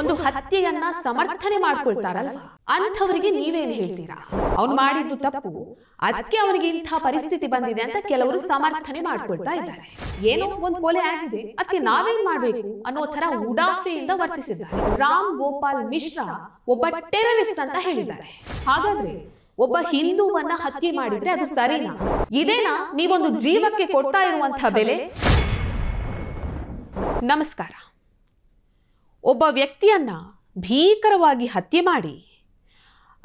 ಒಂದು ಹತ್ಯೆಯನ್ನ ಸಮರ್ಥನೆ ಮಾಡ್ಕೊಳ್ತಾರಲ್ವಾ ಅಂಥವರಿಗೆ ನೀವೇನು ಹೇಳ್ತೀರಾ ಅವ್ನು ಮಾಡಿದ್ದು ತಪ್ಪು ಅದಕ್ಕೆ ಅವರಿಗೆ ಇಂಥ ಪರಿಸ್ಥಿತಿ ಬಂದಿದೆ ಅಂತ ಕೆಲವರು ಸಮರ್ಥನೆ ಮಾಡ್ಕೊಳ್ತಾ ಇದ್ದಾರೆ ಏನೋ ಒಂದು ಕೊಲೆ ಆಗಿದೆ ಅದಕ್ಕೆ ನಾವೇನ್ ಮಾಡ್ಬೇಕು ಅನ್ನೋ ತರ ಉಡಾಫೆಯಿಂದ ವರ್ತಿಸಿದ್ದಾರೆ ರಾಮ್ ಗೋಪಾಲ್ ಮಿಶ್ರಾ ಒಬ್ಬ ಟೆರರಿಸ್ಟ್ ಅಂತ ಹೇಳಿದ್ದಾರೆ ಹಾಗಾದ್ರೆ ಒಬ್ಬ ಹಿಂದೂವನ್ನ ಹತ್ಯೆ ಮಾಡಿದ್ರೆ ಅದು ಸರಿನಾ ಇದೇನಾ ನೀವೊಂದು ಜೀವಕ್ಕೆ ಕೊಡ್ತಾ ಇರುವಂತಹ ಬೆಲೆ ನಮಸ್ಕಾರ ಒಬ್ಬ ವ್ಯಕ್ತಿಯನ್ನು ಭೀಕರವಾಗಿ ಹತ್ಯೆ ಮಾಡಿ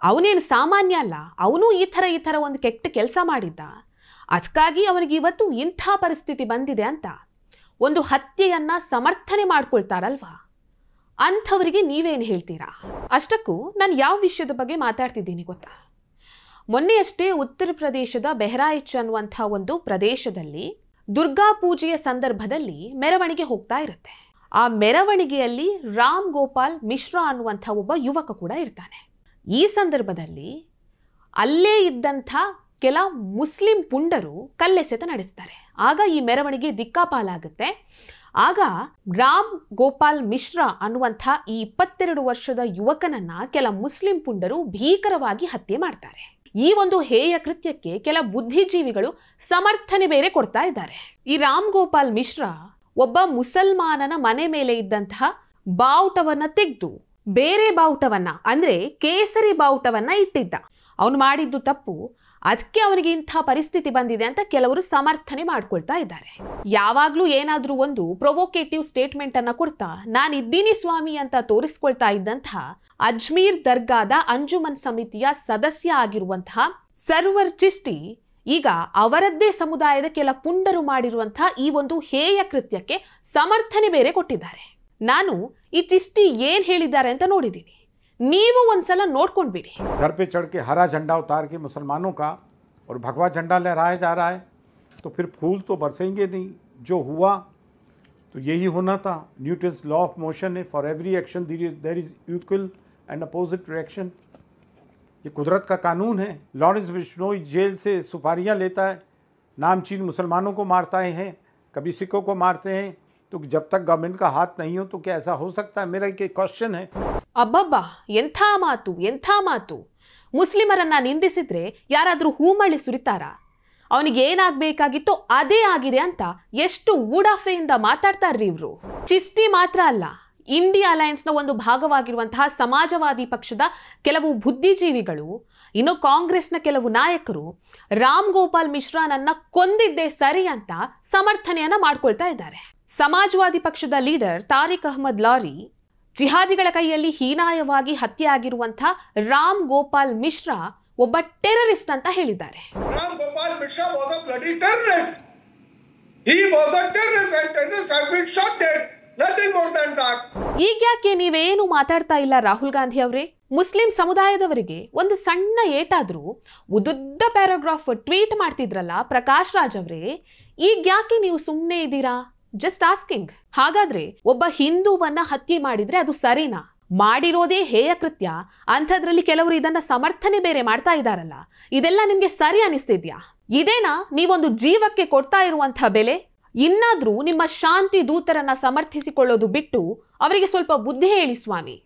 ಅವನೇನು ಸಾಮಾನ್ಯ ಅಲ್ಲ ಅವನು ಈ ಥರ ಈ ಥರ ಒಂದು ಕೆಟ್ಟ ಕೆಲಸ ಮಾಡಿದ್ದ ಅದಕ್ಕಾಗಿ ಅವನಿಗೆ ಇವತ್ತು ಇಂಥ ಪರಿಸ್ಥಿತಿ ಬಂದಿದೆ ಅಂತ ಒಂದು ಹತ್ಯೆಯನ್ನು ಸಮರ್ಥನೆ ಮಾಡ್ಕೊಳ್ತಾರಲ್ವಾ ಅಂಥವರಿಗೆ ನೀವೇನು ಹೇಳ್ತೀರಾ ಅಷ್ಟಕ್ಕೂ ನಾನು ಯಾವ ವಿಷಯದ ಬಗ್ಗೆ ಮಾತಾಡ್ತಿದ್ದೀನಿ ಗೊತ್ತಾ ಮೊನ್ನೆಯಷ್ಟೇ ಉತ್ತರ ಪ್ರದೇಶದ ಬೆಹರಾಯಿಚ್ ಅನ್ನುವಂಥ ಒಂದು ಪ್ರದೇಶದಲ್ಲಿ ದುರ್ಗಾ ಪೂಜೆಯ ಸಂದರ್ಭದಲ್ಲಿ ಮೆರವಣಿಗೆ ಹೋಗ್ತಾ ಇರುತ್ತೆ ಆ ಮೆರವಣಿಗೆಯಲ್ಲಿ ರಾಮ್ ಗೋಪಾಲ್ ಮಿಶ್ರಾ ಅನ್ನುವಂಥ ಒಬ್ಬ ಯುವಕ ಕೂಡ ಇರ್ತಾನೆ ಈ ಸಂದರ್ಭದಲ್ಲಿ ಅಲ್ಲೇ ಇದ್ದಂಥ ಕೆಲ ಮುಸ್ಲಿಂ ಪುಂಡರು ಕಲ್ಲೆಸೆತ ನಡೆಸ್ತಾರೆ ಆಗ ಈ ಮೆರವಣಿಗೆ ದಿಕ್ಕಾಪಾಲಾಗುತ್ತೆ ಆಗ ರಾಮ್ ಗೋಪಾಲ್ ಮಿಶ್ರಾ ಅನ್ನುವಂಥ ಈ ಇಪ್ಪತ್ತೆರಡು ವರ್ಷದ ಯುವಕನನ್ನ ಕೆಲ ಮುಸ್ಲಿಂ ಪುಂಡರು ಭೀಕರವಾಗಿ ಹತ್ಯೆ ಮಾಡ್ತಾರೆ ಈ ಒಂದು ಹೇಯ ಕೃತ್ಯಕ್ಕೆ ಕೆಲ ಬುದ್ಧಿಜೀವಿಗಳು ಸಮರ್ಥನೆ ಬೇರೆ ಕೊಡ್ತಾ ಇದ್ದಾರೆ ಈ ರಾಮ್ ಗೋಪಾಲ್ ಮಿಶ್ರಾ ಒಬ್ಬ ಮುಸಲ್ಮಾನನ ಮನೆ ಮೇಲೆ ಇದ್ದಂತಹ ಬಾವುಟವನ್ನ ತೆಗೆದು ಬೇರೆ ಬಾವುಟವನ್ನ ಅಂದ್ರೆ ಕೇಸರಿ ಬಾವುಟವನ್ನ ಇಟ್ಟಿದ್ದ ಅವನು ಮಾಡಿದ್ದು ತಪ್ಪು ಅದಕ್ಕೆ ಅವನಿಗೆ ಇಂಥ ಪರಿಸ್ಥಿತಿ ಬಂದಿದೆ ಅಂತ ಕೆಲವರು ಸಮರ್ಥನೆ ಮಾಡ್ಕೊಳ್ತಾ ಇದ್ದಾರೆ ಯಾವಾಗಲೂ ಏನಾದರೂ ಒಂದು ಪ್ರೊವೊಕೇಟಿವ್ ಸ್ಟೇಟ್ಮೆಂಟ್ ಅನ್ನ ಕೊಡ್ತಾ ನಾನು ಇದ್ದೀನಿ ಸ್ವಾಮಿ ಅಂತ ತೋರಿಸ್ಕೊಳ್ತಾ ಇದ್ದಂತಹ ಅಜ್ಮೀರ್ ದರ್ಗಾದ ಅಂಜುಮನ್ ಸಮಿತಿಯ ಸದಸ್ಯ ಆಗಿರುವಂತಹ ಸರ್ವರ್ ಚಿಸ್ಟಿ ಈಗ ಅವರದ್ದೇ ಸಮುದಾಯದ ಕೆಲ ಪುಂಡರು ಮಾಡಿರುವಂತಹ ಈ ಒಂದು ಹೇಯ ಕೃತ್ಯಕ್ಕೆ ಸಮರ್ಥನೆ ಬೇರೆ ಕೊಟ್ಟಿದ್ದಾರೆ ನಾನು ಈ ಚಿಷ್ಟಿ ಏನ್ ಹೇಳಿದ್ದಾರೆ ಅಂತ ನೋಡಿದ್ದೀನಿ ನೀವು ಒಂದ್ಸಲ ನೋಡ್ಕೊಂಡ್ ಬಿಡಿ ಘರ್ ಪೆ ಚಡ್ಕೆ ಹರಾ ಝಂಡಾ ಉತಾರಕ್ಕೆ ಮುಸಲ್ಮಾನೋ ಕಾ ಭಗವಾ ಝಂಡಾ ಲೇ ರಾಯ ಜಾ ರಾಯ ಫಿರ್ ಫೂಲ್ ತೊ ಬರ್ಸೆಂಗೆ ನೀ ಜೋ ಹುವಾ ತೊ ಯಹಿ ಹೋನಾ ತಾ Newton's law of motion for every action there is equal and opposite reaction ये कुदरत का कानून है लॉरेंस बिश्नोई जेल से सुपारियाँ लेता है नामचीन मुसलमानों को मारता है कभी सिखों को मारते हैं तो जब तक गवर्नमेंट का हाथ नहीं हो तो क्या ऐसा हो सकता है मेरा एक क्वेश्चन है ಅಬ್ಬಬ್ಬಾ ಎಂಥ ಮಾತು ಎಂಥ ಮಾತು ಮುಸ್ಲಿಮರನ್ನ ನಿಂದಿಸಿದ್ರೆ ಯಾರಾದರೂ ಹೂಮಳ್ಳಿ ಸುರಿತಾರಾ ಅವನಿಗೆ ಏನಾಗಬೇಕಾಗಿತ್ತು ಅದೇ ಆಗಿದೆ ಅಂತ ಎಷ್ಟು ಊಡಾಫೆಯಿಂದ ಮಾತಾಡ್ತಾರ್ರಿ ಇವ್ರು ಚಿಸ್ತಿ ಮಾತ್ರ ಅಲ್ಲ ಇಂಡಿಯಾ ನ ಒಂದು ಭಾಗವಾಗಿರುವಂತಹ ಸಮಾಜವಾದಿ ಪಕ್ಷದ ಕೆಲವು ಬುದ್ಧಿಜೀವಿಗಳು ಇನ್ನು ಕಾಂಗ್ರೆಸ್ನ ಕೆಲವು ನಾಯಕರು ರಾಮ್ ಗೋಪಾಲ್ ನನ್ನ ಕೊಂದಿದ್ದೇ ಸರಿ ಅಂತ ಸಮರ್ಥನೆಯನ್ನ ಮಾಡ್ಕೊಳ್ತಾ ಇದ್ದಾರೆ ಸಮಾಜವಾದಿ ಪಕ್ಷದ ಲೀಡರ್ ತಾರಿಕ್ ಅಹಮದ್ ಲಾರಿ ಜಿಹಾದಿಗಳ ಕೈಯಲ್ಲಿ ಹೀನಾಯವಾಗಿ ಹತ್ಯೆ ರಾಮ್ ಗೋಪಾಲ್ ಮಿಶ್ರಾ ಒಬ್ಬ ಟೆರರಿಸ್ಟ್ ಅಂತ ಹೇಳಿದ್ದಾರೆ ರಾಮ್ ಗೋಪಾಲ್ ಈಗ್ಯಾಕೆ ನೀವೇನು ಮಾತಾಡ್ತಾ ಇಲ್ಲ ರಾಹುಲ್ ಗಾಂಧಿ ಅವರೇ ಮುಸ್ಲಿಂ ಸಮುದಾಯದವರಿಗೆ ಒಂದು ಸಣ್ಣ ಏಟಾದ್ರೂ ಉದುದ್ದ ಪ್ಯಾರಾಗ್ರಾಫ್ ಟ್ವೀಟ್ ಮಾಡ್ತಿದ್ರಲ್ಲ ಪ್ರಕಾಶ್ ರಾಜ್ ಅವರೇ ಈಗ್ಯಾಕೆ ನೀವು ಸುಮ್ಮನೆ ಇದ್ದೀರಾ ಜಸ್ಟ್ ಆಸ್ಕಿಂಗ್ ಹಾಗಾದ್ರೆ ಒಬ್ಬ ಹಿಂದೂವನ್ನ ಹತ್ಯೆ ಮಾಡಿದ್ರೆ ಅದು ಸರಿನಾ ಮಾಡಿರೋದೇ ಹೇಯ ಕೃತ್ಯ ಅಂಥದ್ರಲ್ಲಿ ಕೆಲವರು ಇದನ್ನ ಸಮರ್ಥನೆ ಬೇರೆ ಮಾಡ್ತಾ ಇದ್ದಾರಲ್ಲ ಇದೆಲ್ಲ ನಿಮ್ಗೆ ಸರಿ ಅನಿಸ್ತಿದ್ಯಾ ಇದೇನಾ ನೀವೊಂದು ಜೀವಕ್ಕೆ ಕೊಡ್ತಾ ಇರುವಂತಹ ಬೆಲೆ ಇನ್ನಾದರೂ ನಿಮ್ಮ ಶಾಂತಿ ದೂತರನ್ನ ಸಮರ್ಥಿಸಿಕೊಳ್ಳೋದು ಬಿಟ್ಟು ಅವರಿಗೆ ಸ್ವಲ್ಪ ಬುದ್ಧಿ ಹೇಳಿ ಸ್ವಾಮಿ